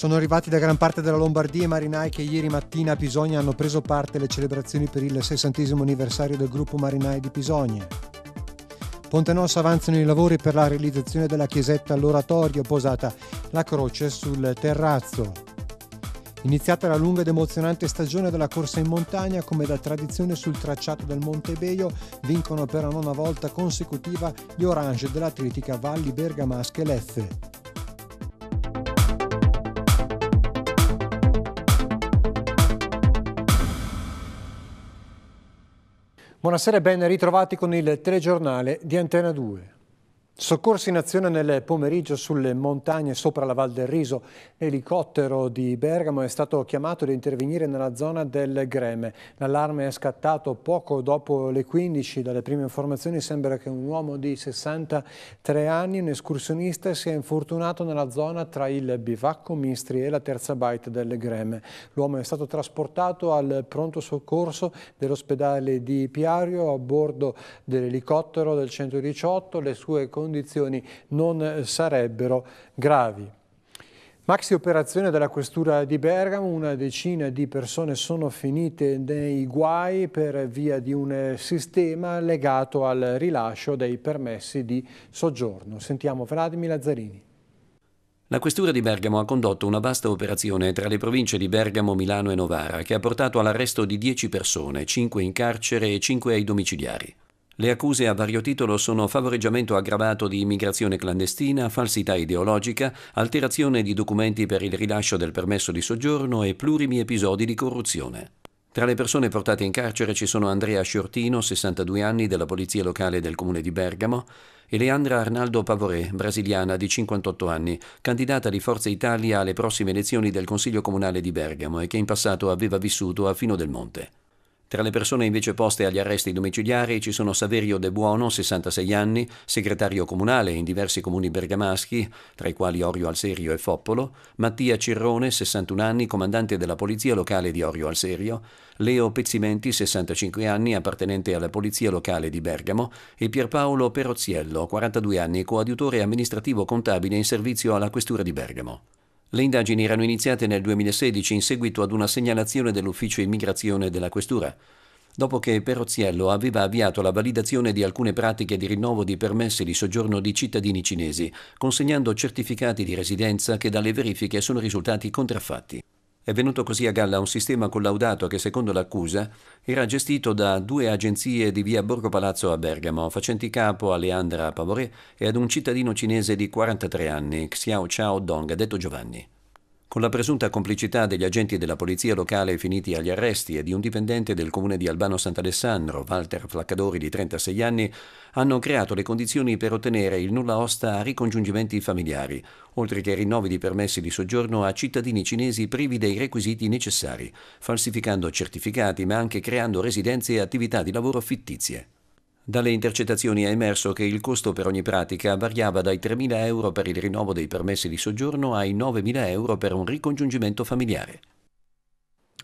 Sono arrivati da gran parte della Lombardia i marinai che ieri mattina a Pisogna hanno preso parte alle celebrazioni per il 60 anniversario del gruppo marinai di Pisogna. Ponte Nossa avanzano i lavori per la realizzazione della chiesetta all'oratorio posata la croce sul terrazzo. Iniziata la lunga ed emozionante stagione della corsa in montagna, come da tradizione sul tracciato del Monte Beio, vincono per la nona volta consecutiva gli orange dell'atletica Valli Bergamasche Leffe. Buonasera e ben ritrovati con il telegiornale di Antena 2. Soccorsi in azione nel pomeriggio sulle montagne sopra la Val del Riso. L'elicottero di Bergamo è stato chiamato ad intervenire nella zona del Greme. L'allarme è scattato poco dopo le 15. Dalle prime informazioni sembra che un uomo di 63 anni, un escursionista, sia infortunato nella zona tra il bivacco Mistri e la terza baita del Greme. L'uomo è stato trasportato al pronto soccorso dell'ospedale di Piario a bordo dell'elicottero del 118. Le sue condizioni condizioni non eh, sarebbero gravi. Maxi operazione della questura di Bergamo, una decina di persone sono finite nei guai per via di un eh, sistema legato al rilascio dei permessi di soggiorno. Sentiamo Vladimir Lazzarini. La Questura di Bergamo ha condotto una vasta operazione tra le province di Bergamo, Milano e Novara che ha portato all'arresto di 10 persone, 5 in carcere e 5 ai domiciliari. Le accuse a vario titolo sono favoreggiamento aggravato di immigrazione clandestina, falsità ideologica, alterazione di documenti per il rilascio del permesso di soggiorno e plurimi episodi di corruzione. Tra le persone portate in carcere ci sono Andrea Sciortino, 62 anni, della Polizia Locale del Comune di Bergamo, e Leandra Arnaldo Pavoré, brasiliana di 58 anni, candidata di Forza Italia alle prossime elezioni del Consiglio Comunale di Bergamo e che in passato aveva vissuto a Fino del Monte. Tra le persone invece poste agli arresti domiciliari ci sono Saverio De Buono, 66 anni, segretario comunale in diversi comuni bergamaschi, tra i quali Orio Alserio e Foppolo, Mattia Cirrone, 61 anni, comandante della polizia locale di Orio Alserio, Leo Pezzimenti, 65 anni, appartenente alla polizia locale di Bergamo, e Pierpaolo Perozziello, 42 anni, coadiutore amministrativo contabile in servizio alla questura di Bergamo. Le indagini erano iniziate nel 2016 in seguito ad una segnalazione dell'ufficio immigrazione della Questura, dopo che Perozziello aveva avviato la validazione di alcune pratiche di rinnovo di permessi di soggiorno di cittadini cinesi, consegnando certificati di residenza che dalle verifiche sono risultati contraffatti. È venuto così a galla un sistema collaudato che, secondo l'accusa, era gestito da due agenzie di via Borgo Palazzo a Bergamo, facenti capo a Leandra Pavoré e ad un cittadino cinese di 43 anni, Xiao Chao Dong, detto Giovanni. Con la presunta complicità degli agenti della polizia locale finiti agli arresti e di un dipendente del comune di Albano Sant'Alessandro, Walter Flaccadori di 36 anni, hanno creato le condizioni per ottenere il nulla osta a ricongiungimenti familiari, oltre che rinnovi di permessi di soggiorno a cittadini cinesi privi dei requisiti necessari, falsificando certificati ma anche creando residenze e attività di lavoro fittizie. Dalle intercettazioni è emerso che il costo per ogni pratica variava dai 3.000 euro per il rinnovo dei permessi di soggiorno ai 9.000 euro per un ricongiungimento familiare.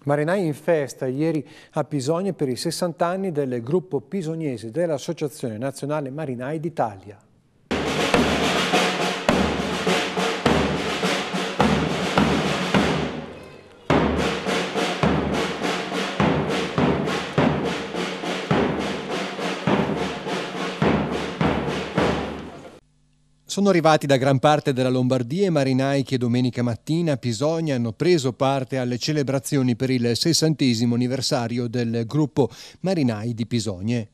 Marinai in festa ieri a Pisogne per i 60 anni del gruppo pisognese dell'Associazione Nazionale Marinai d'Italia. Sono arrivati da gran parte della Lombardia i marinai che domenica mattina a Pisogna hanno preso parte alle celebrazioni per il 60 anniversario del gruppo Marinai di Pisogne.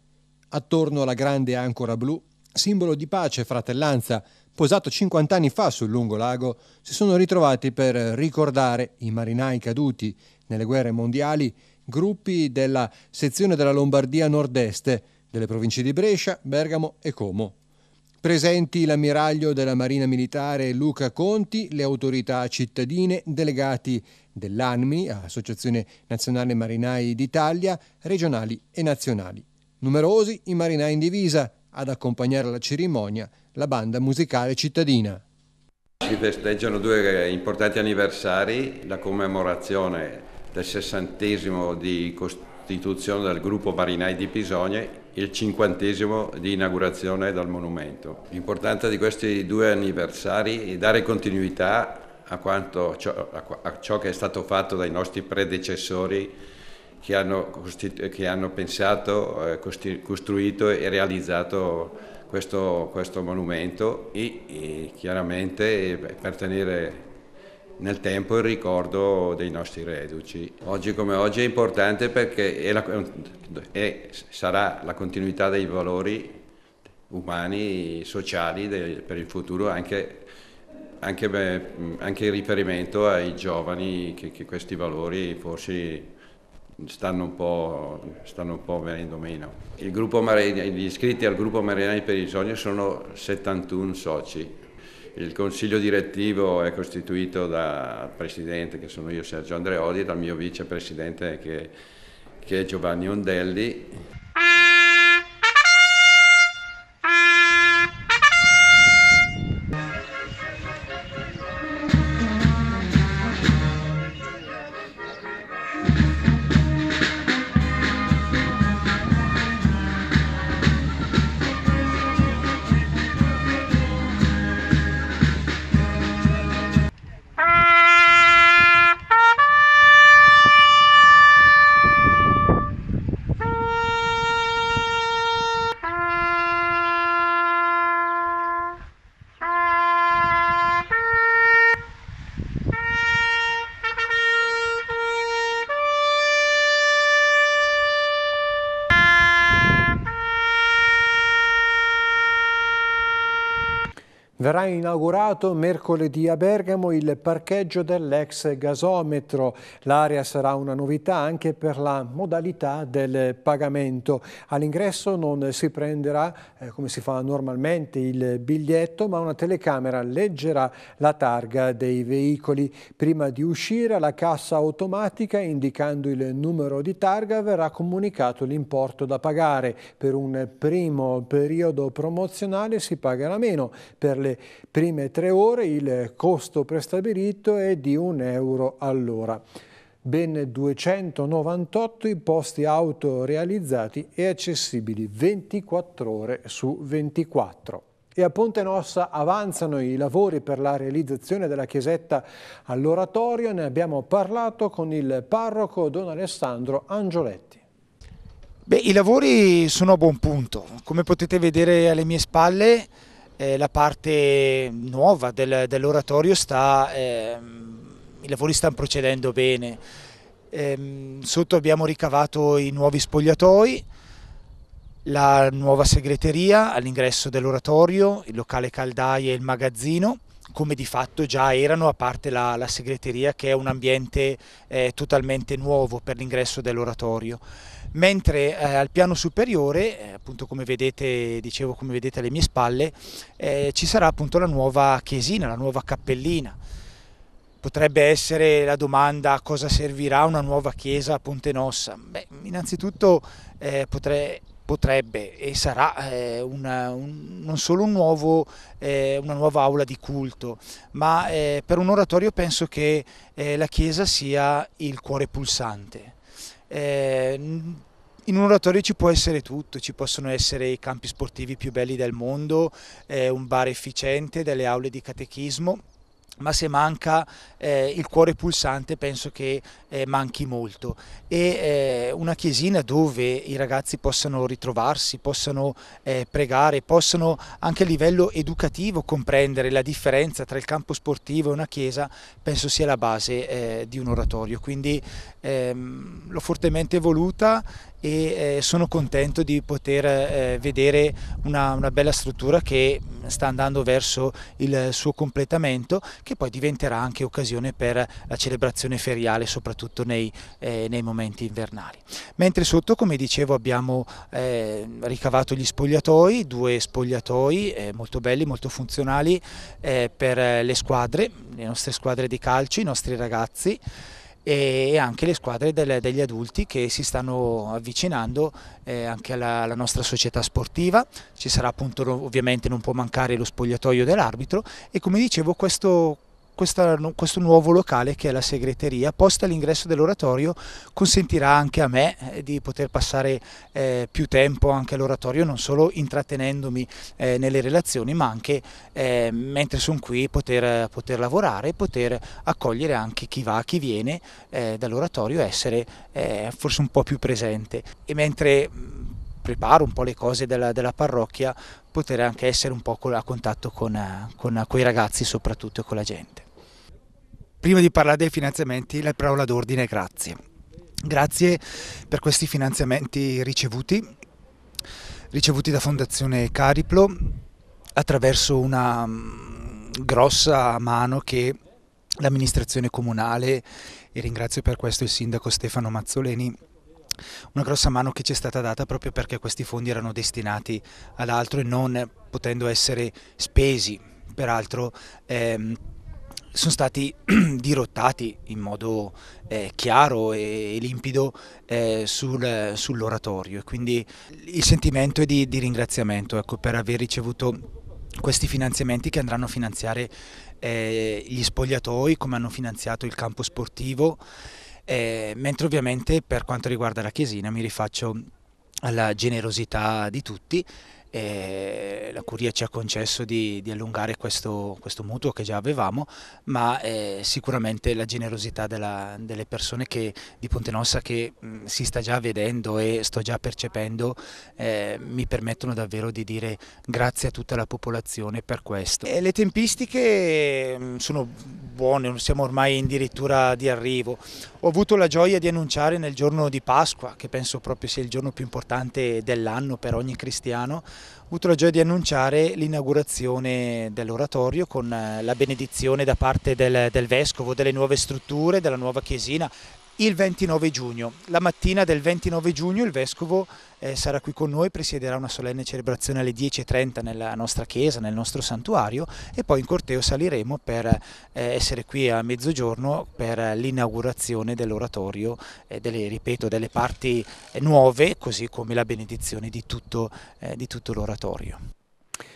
Attorno alla grande ancora blu, simbolo di pace e fratellanza, posato 50 anni fa sul lungo lago, si sono ritrovati per ricordare i marinai caduti nelle guerre mondiali, gruppi della sezione della Lombardia nord-est, delle province di Brescia, Bergamo e Como. Presenti l'ammiraglio della Marina Militare Luca Conti, le autorità cittadine, delegati dell'ANMI, Associazione Nazionale Marinai d'Italia, regionali e nazionali. Numerosi i marinai in divisa, ad accompagnare la cerimonia la banda musicale cittadina. Si festeggiano due importanti anniversari, la commemorazione del sessantesimo di Costituzione costituzione del gruppo Marinai di Pisogne il cinquantesimo di inaugurazione del monumento. L'importanza di questi due anniversari è dare continuità a, quanto, a ciò che è stato fatto dai nostri predecessori che hanno, che hanno pensato, eh, costruito e realizzato questo, questo monumento e, e chiaramente eh, per tenere nel tempo il ricordo dei nostri reduci. Oggi come oggi è importante perché è la, è, sarà la continuità dei valori umani, sociali del, per il futuro anche, anche, beh, anche, in riferimento ai giovani che, che questi valori forse stanno un po', stanno un po venendo meno. Mare, gli iscritti al gruppo Marinai per il Sogno sono 71 soci il consiglio direttivo è costituito dal presidente che sono io Sergio Andreoli e dal mio vicepresidente che, che è Giovanni Ondelli. Verrà inaugurato mercoledì a Bergamo il parcheggio dell'ex gasometro. L'area sarà una novità anche per la modalità del pagamento. All'ingresso non si prenderà, eh, come si fa normalmente, il biglietto, ma una telecamera leggerà la targa dei veicoli. Prima di uscire alla cassa automatica, indicando il numero di targa, verrà comunicato l'importo da pagare. Per un primo periodo promozionale si pagherà meno. Per le prime tre ore il costo prestabilito è di un euro all'ora. Ben 298 i posti auto realizzati e accessibili 24 ore su 24 e a Ponte Nossa avanzano i lavori per la realizzazione della chiesetta all'oratorio. Ne abbiamo parlato con il parroco Don Alessandro Angioletti. Beh, I lavori sono a buon punto. Come potete vedere alle mie spalle eh, la parte nuova del, dell'oratorio sta, ehm, i lavori stanno procedendo bene. Ehm, sotto abbiamo ricavato i nuovi spogliatoi, la nuova segreteria all'ingresso dell'oratorio, il locale caldaie e il magazzino come di fatto già erano, a parte la, la segreteria che è un ambiente eh, totalmente nuovo per l'ingresso dell'oratorio mentre eh, al piano superiore, eh, appunto come vedete, dicevo, come vedete alle mie spalle, eh, ci sarà appunto la nuova chiesina, la nuova cappellina. Potrebbe essere la domanda a cosa servirà una nuova chiesa a Ponte Nossa. Beh, innanzitutto eh, potre, potrebbe e sarà eh, una, un, non solo un nuovo, eh, una nuova aula di culto, ma per un oratorio penso che la chiesa sia il cuore pulsante eh, in un oratorio ci può essere tutto, ci possono essere i campi sportivi più belli del mondo, eh, un bar efficiente, delle aule di catechismo ma se manca eh, il cuore pulsante penso che eh, manchi molto e eh, una chiesina dove i ragazzi possano ritrovarsi, possano eh, pregare, possano anche a livello educativo comprendere la differenza tra il campo sportivo e una chiesa penso sia la base eh, di un oratorio quindi ehm, l'ho fortemente voluta e eh, sono contento di poter eh, vedere una, una, bella struttura che sta andando verso il suo completamento che poi diventerà anche occasione per la celebrazione feriale soprattutto nei, eh, nei momenti invernali. Mentre sotto come dicevo abbiamo eh, ricavato gli spogliatoi, due spogliatoi eh, molto belli, molto funzionali eh, per le squadre, le nostre squadre di calcio, i nostri ragazzi e anche le squadre del, degli adulti che si stanno avvicinando eh, anche alla, alla, nostra società sportiva, ci sarà appunto ovviamente non può mancare lo spogliatoio dell'arbitro e come dicevo questo questa, questo nuovo locale che è la segreteria, posta all'ingresso dell'oratorio, consentirà anche a me eh, di poter passare eh, più tempo anche all'oratorio, non solo intrattenendomi eh, nelle relazioni, ma anche eh, mentre sono qui poter, poter lavorare, poter accogliere anche chi va, chi viene eh, dall'oratorio, essere eh, forse un po' più presente. E mentre mm, preparo un po' le cose della, della, parrocchia, poter anche essere un po' a contatto con, con quei ragazzi soprattutto e con la gente. Prima di parlare dei finanziamenti, la parola d'ordine, grazie. Grazie per questi finanziamenti ricevuti, ricevuti da Fondazione Cariplo attraverso una mm, grossa mano che l'amministrazione comunale, e ringrazio per questo il sindaco Stefano Mazzoleni, una grossa mano che ci è stata data proprio perché questi fondi erano destinati ad altro e non potendo essere spesi, peraltro ehm, sono stati dirottati in modo eh, chiaro e, limpido eh, sul, sull'oratorio e quindi il sentimento è di, di ringraziamento ecco, per aver ricevuto questi finanziamenti che andranno a finanziare eh, gli spogliatoi come hanno finanziato il campo sportivo eh, mentre ovviamente per quanto riguarda la chiesina mi rifaccio alla generosità di tutti eh, la Curia ci ha concesso di, di allungare questo, questo, mutuo che già avevamo, ma eh, sicuramente la generosità della, delle persone che, di Ponte Nossa che mh, mm, si sta già vedendo e sto già percependo eh, mi permettono davvero di dire grazie a tutta la popolazione per questo. E le tempistiche mh, mm, sono buone, siamo ormai addirittura di arrivo. Ho avuto la gioia di annunciare nel giorno di Pasqua, che penso proprio sia il giorno più importante dell'anno per ogni cristiano, ho avuto la gioia di annunciare l'inaugurazione dell'oratorio con eh, la benedizione da parte del, del Vescovo, delle nuove strutture, della nuova chiesina il 29 giugno. La mattina del 29 giugno il Vescovo eh, sarà qui con noi, presiederà una solenne celebrazione alle 10.30 nella nostra chiesa, nel nostro santuario e poi in corteo saliremo per eh, essere qui a mezzogiorno per l'inaugurazione dell'oratorio e eh, delle, delle parti eh, nuove, così come la benedizione di tutto, eh, di tutto l'oratorio.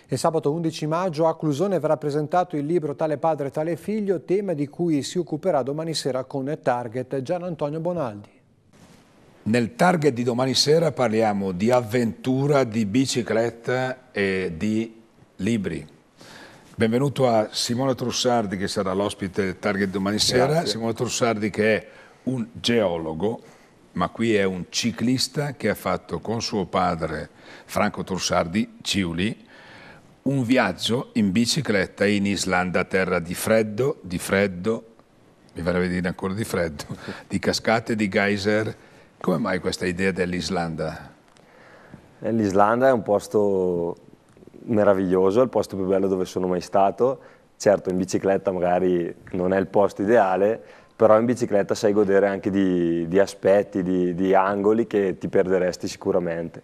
E sabato 11 maggio a Clusone verrà presentato il libro Tale padre, tale figlio, tema di cui si occuperà domani sera con Target Gian Antonio Bonaldi. Nel target di domani sera parliamo di avventura, di bicicletta e di libri. Benvenuto a Simona Trussardi che sarà l'ospite target domani sera. Grazie. Simona Trussardi che è un geologo, ma qui è un ciclista che ha fatto con suo padre Franco Trussardi, Ciuli, un viaggio in bicicletta in Islanda, terra di freddo, di freddo, mi verrebbe vale dire ancora di freddo, di cascate, di geyser. Come mai questa idea dell'Islanda? L'Islanda è un posto meraviglioso, è il posto più bello dove sono mai stato. Certo, in bicicletta magari non è il posto ideale, però in bicicletta sai godere anche di, di aspetti, di, di angoli che ti perderesti sicuramente.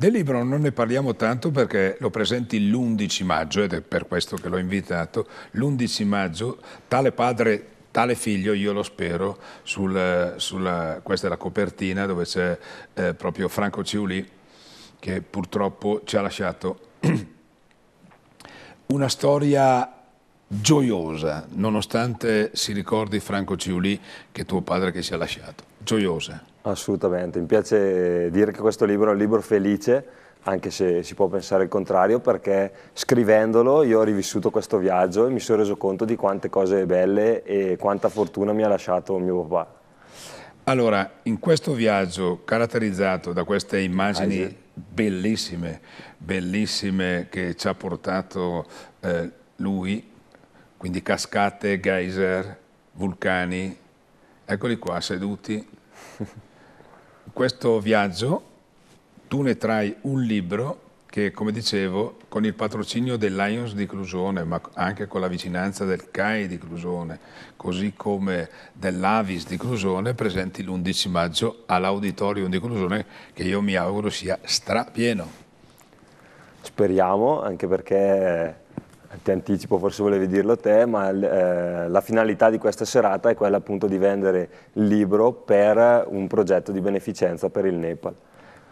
Del libro non ne parliamo tanto perché lo presenti l'11 maggio ed è per questo che l'ho invitato. L'11 maggio tale padre, tale figlio, io lo spero, sul, sulla, questa è la copertina dove c'è eh, proprio Franco Ciuli che purtroppo ci ha lasciato una storia gioiosa, nonostante si ricordi Franco Ciuli che è tuo padre che si è lasciato. Gioiosa. Assolutamente, mi piace dire che questo libro è un libro felice, anche se si può pensare il contrario, perché scrivendolo io ho rivissuto questo viaggio e mi sono reso conto di quante cose belle e quanta fortuna mi ha lasciato mio papà. Allora, in questo viaggio caratterizzato da queste immagini ah, sì. bellissime, bellissime che ci ha portato eh, lui, quindi cascate, geyser, vulcani, eccoli qua seduti. questo viaggio tu ne trai un libro che, come dicevo, con il patrocinio del Lions di Clusone, ma anche con la vicinanza del CAI di Clusone, così come dell'Avis di Clusone, presenti l'11 maggio all'Auditorium di Clusone, che io mi auguro sia strapieno. Speriamo, anche perché ti anticipo, forse volevi dirlo te, ma eh, la finalità di questa serata è quella appunto di vendere il libro per un progetto di beneficenza per il Nepal.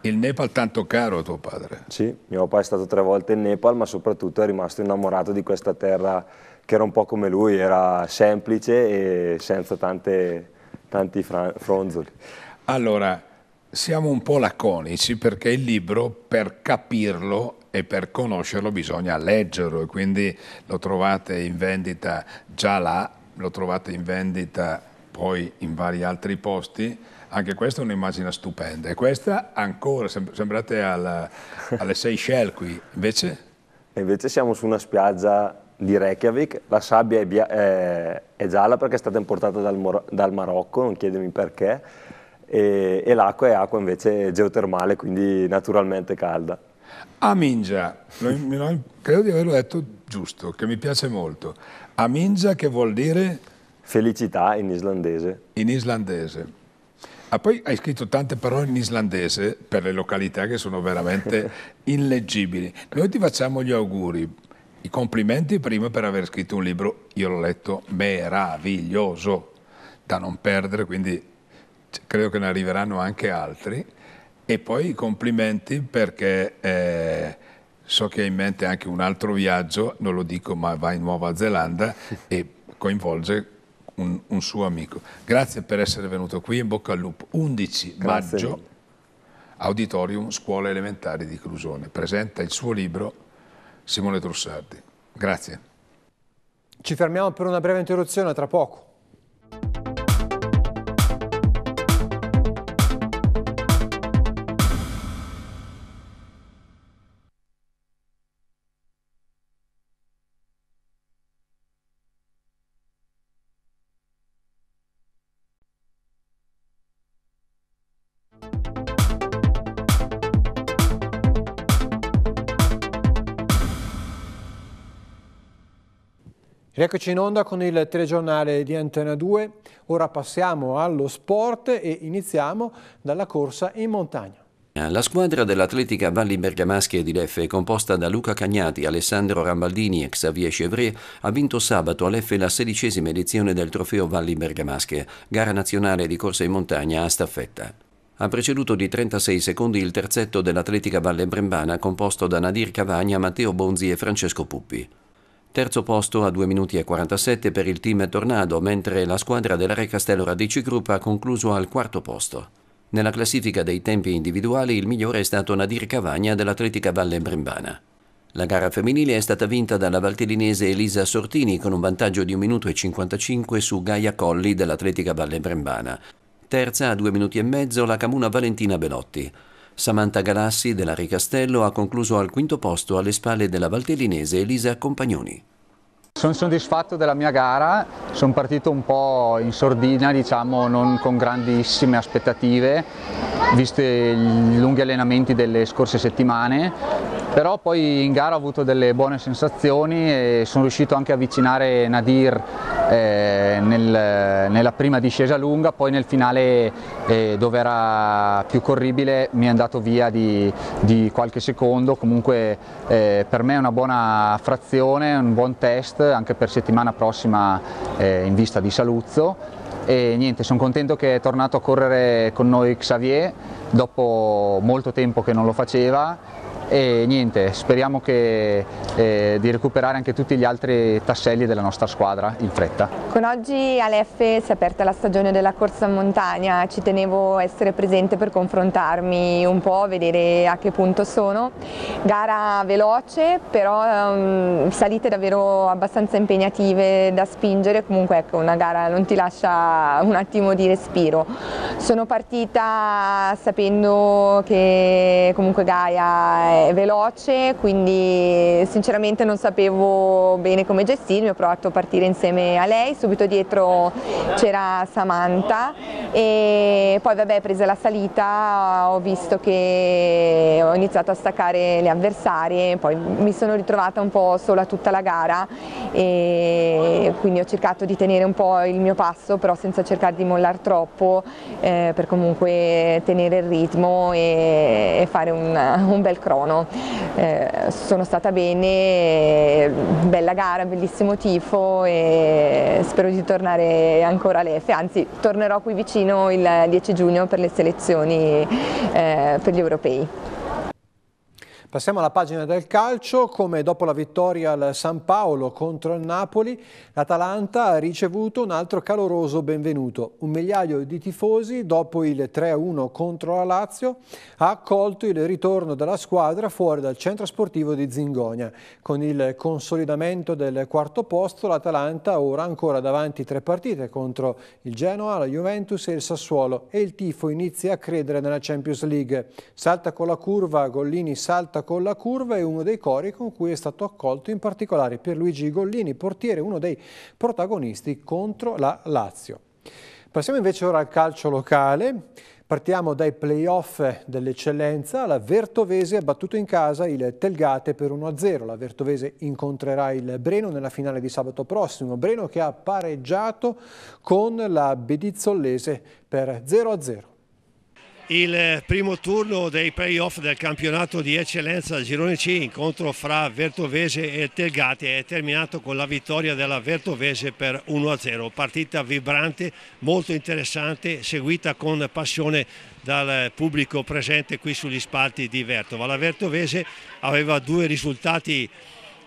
Il Nepal tanto caro a tuo padre? Sì, mio papà è stato tre volte in Nepal, ma soprattutto è rimasto innamorato di questa terra che era un po' come lui, era semplice e senza tante, tanti fronzoli. Allora, siamo un po' laconici perché il libro, per capirlo, e per conoscerlo bisogna leggerlo e quindi lo trovate in vendita già là, lo trovate in vendita poi in vari altri posti. Anche questa è un'immagine stupenda e questa ancora, sem sembrate alla, alle Seychelles qui, invece? E invece siamo su una spiaggia di Reykjavik, la sabbia è, è, è gialla perché è stata importata dal, dal Marocco, non chiedemi perché, e, e l'acqua è acqua invece geotermale, quindi naturalmente calda. Amingia, credo di averlo detto giusto, che mi piace molto. Amingia che vuol dire? Felicità in islandese. In islandese. Ah, poi hai scritto tante parole in islandese per le località che sono veramente illeggibili. Noi ti facciamo gli auguri, i complimenti prima per aver scritto un libro, io l'ho letto, meraviglioso, da non perdere, quindi credo che ne arriveranno anche altri. E poi complimenti perché eh, so che hai in mente anche un altro viaggio, non lo dico, ma va in Nuova Zelanda e coinvolge un, un suo amico. Grazie per essere venuto qui, in bocca al lupo. 11 Grazie. maggio, Auditorium Scuola Elementare di Clusone. Presenta il suo libro Simone Trussardi. Grazie. Ci fermiamo per una breve interruzione, tra poco. Rieccoci in onda con il telegiornale di Antena 2. Ora passiamo allo sport e iniziamo dalla corsa in montagna. La squadra dell'Atletica Valli Bergamasche di Leffe, composta da Luca Cagnati, Alessandro Rambaldini e Xavier Chevrier, ha vinto sabato a Leffe la sedicesima edizione del trofeo Valli Bergamasche, gara nazionale di corsa in montagna a staffetta. Ha preceduto di 36 secondi il terzetto dell'Atletica Valle Brembana, composto da Nadir Cavagna, Matteo Bonzi e Francesco Puppi. Terzo posto a 2 minuti e 47 per il team Tornado, mentre la squadra della Re Castello Radici Group ha concluso al quarto posto. Nella classifica dei tempi individuali il migliore è stato Nadir Cavagna dell'Atletica Valle Brembana. La gara femminile è stata vinta dalla valtellinese Elisa Sortini con un vantaggio di 1 minuto e 55 su Gaia Colli dell'Atletica Valle Brembana. Terza a 2 minuti e mezzo la Camuna Valentina Belotti. Samantha Galassi della Ricastello ha concluso al quinto posto alle spalle della valtellinese Elisa Compagnoni. Sono soddisfatto della mia gara, sono partito un po' in sordina, diciamo, non con grandissime aspettative, viste i lunghi allenamenti delle scorse settimane, però poi in gara ho avuto delle buone sensazioni e sono riuscito anche a avvicinare Nadir eh, nel, nella prima discesa lunga, poi nel finale eh, dove era più corribile mi è andato via di, di qualche secondo, comunque eh, per me è una buona frazione, un buon test anche per settimana prossima eh, in vista di Saluzzo e niente, sono contento che è tornato a correre con noi Xavier dopo molto tempo che non lo faceva e niente, speriamo che, eh, di recuperare anche tutti gli altri tasselli della nostra squadra in fretta. Con oggi all'Effe si è aperta la stagione della corsa in montagna, ci tenevo a essere presente per confrontarmi un po', vedere a che punto sono. Gara veloce, però um, salite davvero abbastanza impegnative da spingere, comunque ecco una gara non ti lascia un attimo di respiro. Sono partita sapendo che comunque Gaia è veloce, quindi sinceramente non sapevo bene come gestirmi, ho provato a partire insieme a lei, subito dietro c'era Samantha e poi vabbè presa la salita ho visto che ho iniziato a staccare le avversarie, poi mi sono ritrovata un po' sola tutta la gara e quindi ho cercato di tenere un po' il mio passo però senza cercare di mollare troppo eh, per comunque tenere il ritmo e, e fare un, un bel crono sono, eh, sono stata bene, eh, bella gara, bellissimo tifo e spero di tornare ancora all'EFE, anzi tornerò qui vicino il 10 giugno per le selezioni eh, per gli europei. Passiamo alla pagina del calcio, come dopo la vittoria al San Paolo contro il Napoli, l'Atalanta ha ricevuto un altro caloroso benvenuto. Un migliaio di tifosi, dopo il 3-1 contro la Lazio, ha accolto il ritorno della squadra fuori dal centro sportivo di Zingonia. Con il consolidamento del quarto posto, l'Atalanta ora ancora davanti tre partite contro il Genoa, la Juventus e il Sassuolo e il tifo inizia a credere nella Champions League. Salta con la curva, Gollini salta giocata con la curva è uno dei cori con cui è stato accolto in particolare per Luigi Gollini, portiere, uno dei protagonisti contro la Lazio. Passiamo invece ora al calcio locale. Partiamo dai playoff dell'eccellenza. La Vertovese ha battuto in casa il Telgate per 1-0. La Vertovese incontrerà il Breno nella finale di sabato prossimo. Breno che ha pareggiato con la Bedizzollese per 0-0 il primo turno dei playoff del campionato di eccellenza Girone C, incontro fra Vertovese e Telgate è terminato con la vittoria della Vertovese per 1-0. Partita vibrante, molto interessante, seguita con passione dal pubblico presente qui sugli spalti di Vertova. La Vertovese aveva due risultati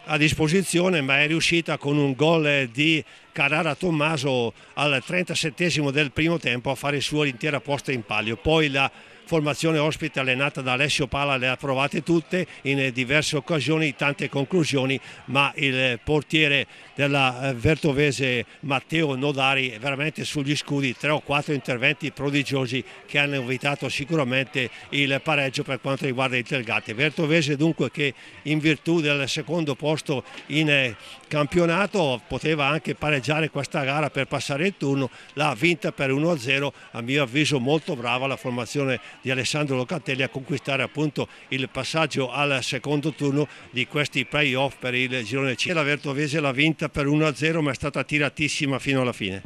a disposizione ma è riuscita con un gol di Carrara Tommaso al 37 del primo tempo a fare il suo l'intera posta in palio. Poi la formazione ospite allenata da Alessio Pala le ha provate tutte in diverse occasioni, tante conclusioni, ma il portiere della eh, Vertovese Matteo Nodari è veramente sugli scudi, tre o quattro interventi prodigiosi che hanno evitato sicuramente il pareggio per quanto riguarda il Telgate. Vertovese dunque che in virtù del secondo posto in eh, campionato poteva anche pareggiare questa gara per passare il turno, l'ha vinta per 1-0, a mio avviso molto brava la formazione di Alessandro Locatelli a conquistare appunto il passaggio al secondo turno di questi playoff per il girone C. La Vertovese l'ha vinta per 1-0 ma è stata tiratissima fino alla fine.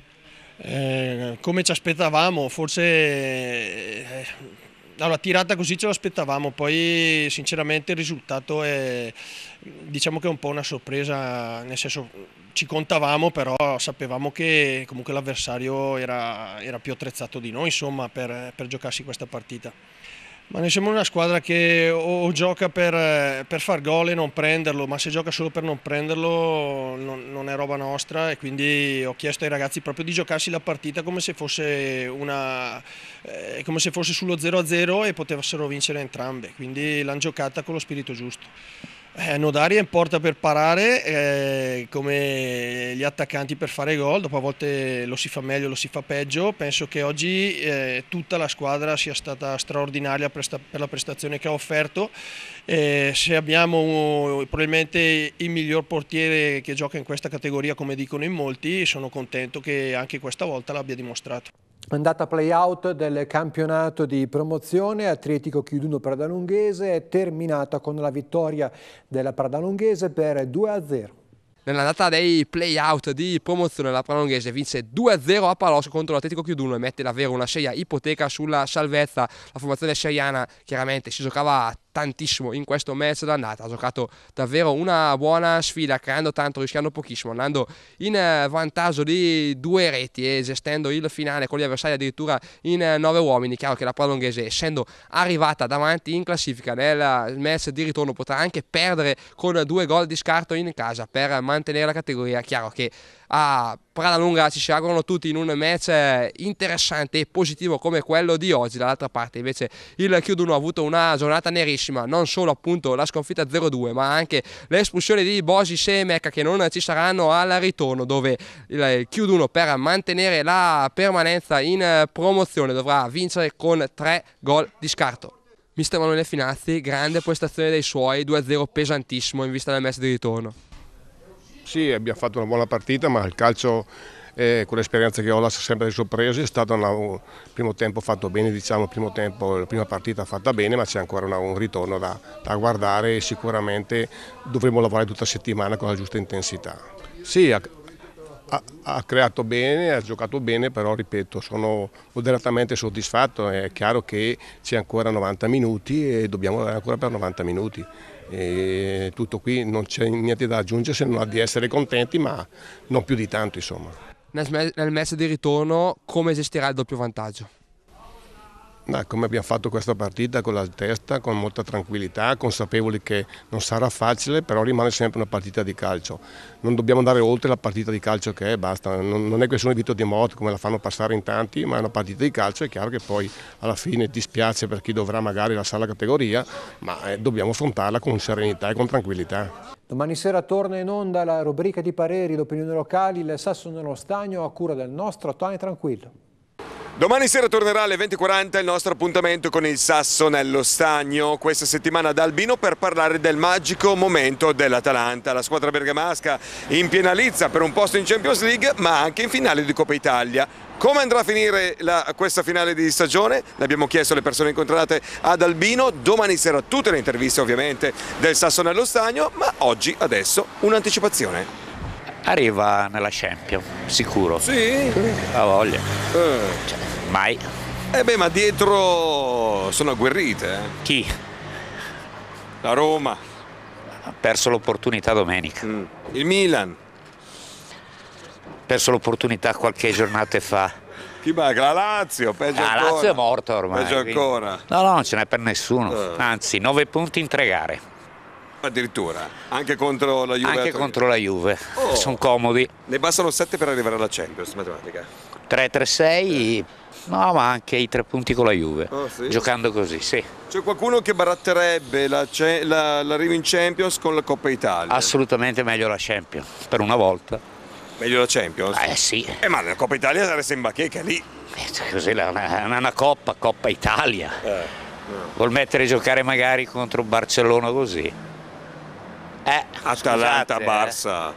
Eh, come ci aspettavamo, forse eh, allora, tirata così ce l'aspettavamo, poi sinceramente il risultato è diciamo che è un po' una sorpresa, nel senso ci contavamo, però sapevamo che comunque l'avversario era, era, più attrezzato di noi insomma, per, per giocarsi questa partita. Ma noi siamo una squadra che o, gioca per, per, far gol e non prenderlo, ma se gioca solo per non prenderlo non, non, è roba nostra e quindi ho chiesto ai ragazzi proprio di giocarsi la partita come se fosse, una, eh, come se fosse sullo 0-0 e potessero vincere entrambe, quindi l'hanno giocata con lo spirito giusto. Eh, Nodari è in porta per parare eh, come gli attaccanti per fare gol, dopo a volte lo si fa meglio, lo si fa peggio, penso che oggi eh, tutta la squadra sia stata straordinaria per, per la prestazione che ha offerto, eh, se abbiamo eh, probabilmente il miglior portiere che gioca in questa categoria come dicono in molti, sono contento che anche questa volta l'abbia dimostrato. Andata play-out del campionato di promozione, Atletico Chiuduno Pradalunghese è terminata con la vittoria della Pradalunghese per 2-0. Nella data dei play-out di promozione la Pradalunghese vince 2-0 a Palos contro l'Atletico Chiuduno e mette davvero una seria ipoteca sulla salvezza. La formazione seriana chiaramente si giocava a tantissimo in questo match d'annata. Ha giocato davvero una buona sfida, creando tanto, rischiando pochissimo, andando in eh, vantaggio di due reti e gestendo il finale con gli avversari addirittura in eh, nove uomini. Chiaro che la Palonghese, essendo arrivata davanti in classifica nel eh, match di ritorno, potrà anche perdere con due gol di scarto in casa per mantenere la categoria. Chiaro che a Prada Lunga ci si augurano tutti in un match interessante e positivo come quello di oggi. Dall'altra parte invece il Chiuduno ha avuto una giornata nerissima, non solo appunto la sconfitta 0-2 ma anche le di Bosis e Mecca che non ci saranno al ritorno dove il Chiuduno per mantenere la permanenza in promozione dovrà vincere con 3 gol di scarto. Mister Manuele Finazzi, grande prestazione dei suoi, 2-0 pesantissimo in vista del match di ritorno. Sì, abbiamo fatto una buona partita, ma il calcio, eh, con l'esperienza che ho, lascia sempre sorpreso, È stato una, un primo tempo fatto bene, diciamo, primo tempo, la prima partita fatta bene, ma c'è ancora una, un ritorno da, da guardare e sicuramente dovremo lavorare tutta la settimana con la giusta intensità. Sì, ha, ha, ha creato bene, ha giocato bene, però ripeto, sono moderatamente soddisfatto. È chiaro che c'è ancora 90 minuti e dobbiamo andare ancora per 90 minuti. E tutto qui non c'è niente da aggiungere se non di essere contenti, ma non più di tanto insomma. Nel mese di ritorno come esisterà il doppio vantaggio? come abbiamo fatto questa partita con la testa, con molta tranquillità, consapevoli che non sarà facile, però rimane sempre una partita di calcio. Non dobbiamo andare oltre la partita di calcio che è, basta. Non, non è questione di vita di morte come la fanno passare in tanti, ma è una partita di calcio, è chiaro che poi alla fine dispiace per chi dovrà magari lasciare la categoria, ma eh, dobbiamo affrontarla con serenità e con tranquillità. Domani sera torna in onda la rubrica di pareri, le locali, il sasso nello stagno a cura del nostro Tony Tranquillo. Domani sera tornerà alle 20.40 il nostro appuntamento con il Sasso nello Stagno, questa settimana ad Albino per parlare del magico momento dell'Atalanta, la squadra bergamasca in piena lizza per un posto in Champions League ma anche in finale di Coppa Italia. Come andrà a finire la, questa finale di stagione? L'abbiamo chiesto alle persone incontrate ad Albino, domani sera tutte le interviste ovviamente del Sasso nello Stagno ma oggi adesso un'anticipazione. Arriva nella Champions, sicuro. Sì? Ha voglia. Eh. Cioè, mai. Eh beh, ma dietro sono agguerrite. Eh. Chi? La Roma. Ha perso l'opportunità domenica. Mm. Il Milan. Ha perso l'opportunità qualche giornata fa. Chi manca? La Lazio, peggio ancora. la ancora. Lazio è morta ormai. Peggio ancora. No, no, non ce n'è per nessuno. Eh. Anzi, 9 punti in tre gare. Addirittura, anche contro la Juve? Anche contro la Juve, oh. sono comodi. Ne bastano 7 per arrivare alla Champions, matematica? 3-3-6, eh. no ma anche i tre punti con la Juve, oh, sì? giocando così, sì. C'è qualcuno che baratterebbe l'arrivo la, la, in Champions con la Coppa Italia? Assolutamente meglio la Champions, per una volta. Meglio la Champions? Eh sì. Eh, ma la Coppa Italia resta in bacheca lì. Eh, così, è una, una, coppa, Coppa Italia. Eh. No. Vuol mettere a giocare magari contro Barcellona così. Eh, Atalanta-Barça.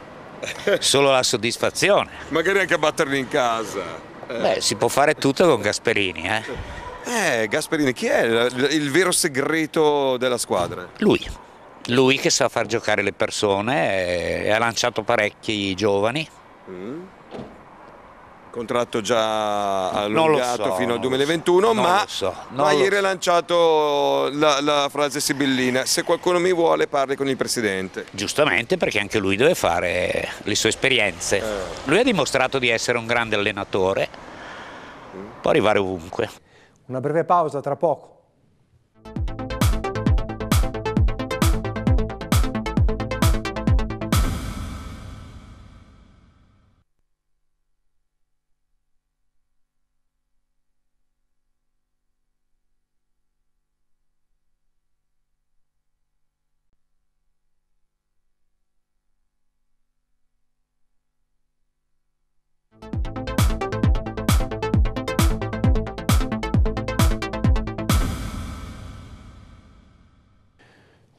Eh. Solo la soddisfazione. Magari anche a batterli in casa. Eh. Beh, si può fare tutto con Gasperini, eh. Eh, Gasperini, chi è il, il vero segreto della squadra? Lui. Lui che sa far giocare le persone, eh, ha lanciato parecchi giovani. Mm contratto già allungato so, fino al 2021, ma, so, ma ieri ha lanciato la, la, frase sibillina, se qualcuno mi vuole parli con il Presidente. Giustamente perché anche lui deve fare le sue esperienze. Eh. Lui ha dimostrato di essere un grande allenatore, mm. può arrivare ovunque. Una breve pausa tra poco.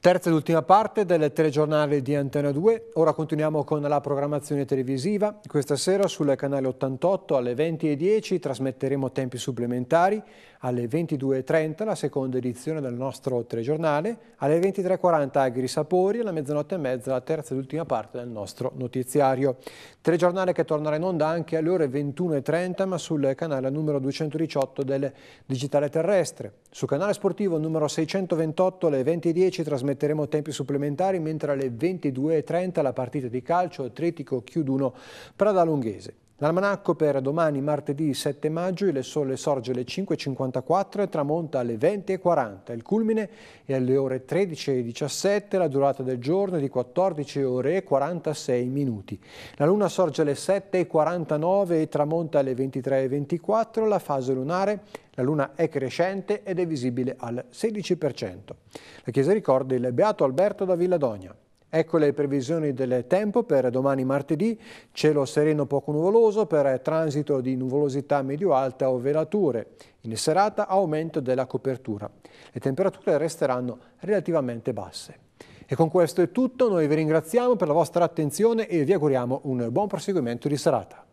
Terza ed ultima parte del telegiornale di Antena 2. Ora continuiamo con la programmazione televisiva. Questa sera sul canale 88 alle 20.10 trasmetteremo tempi supplementari. Alle 22.30 la seconda edizione del nostro telegiornale. Alle 23.40 Agri Sapori e alla mezzanotte e mezza la terza ed ultima parte del nostro notiziario. Telegiornale che tornerà in onda anche alle ore 21.30 ma sul canale numero 218 del Digitale Terrestre. Sul canale sportivo numero 628 alle 20.10 trasmetteremo trasmetteremo tempi supplementari, mentre alle 22.30 la partita di calcio Tretico Chiuduno Pradalunghese. L'almanacco per domani martedì 7 maggio il sole sorge alle 5.54 e tramonta alle 20.40. Il culmine è alle ore 13.17, la durata del giorno è di 14 ore e 46 minuti. La luna sorge alle 7.49 e tramonta alle 23.24, la fase lunare la luna è crescente ed è visibile al 16%. La chiesa ricorda il Beato Alberto da Villadogna. Ecco le previsioni del tempo per domani martedì, cielo sereno poco nuvoloso per transito di nuvolosità medio-alta o velature. In serata aumento della copertura. Le temperature resteranno relativamente basse. E con questo è tutto, noi vi ringraziamo per la vostra attenzione e vi auguriamo un buon proseguimento di serata.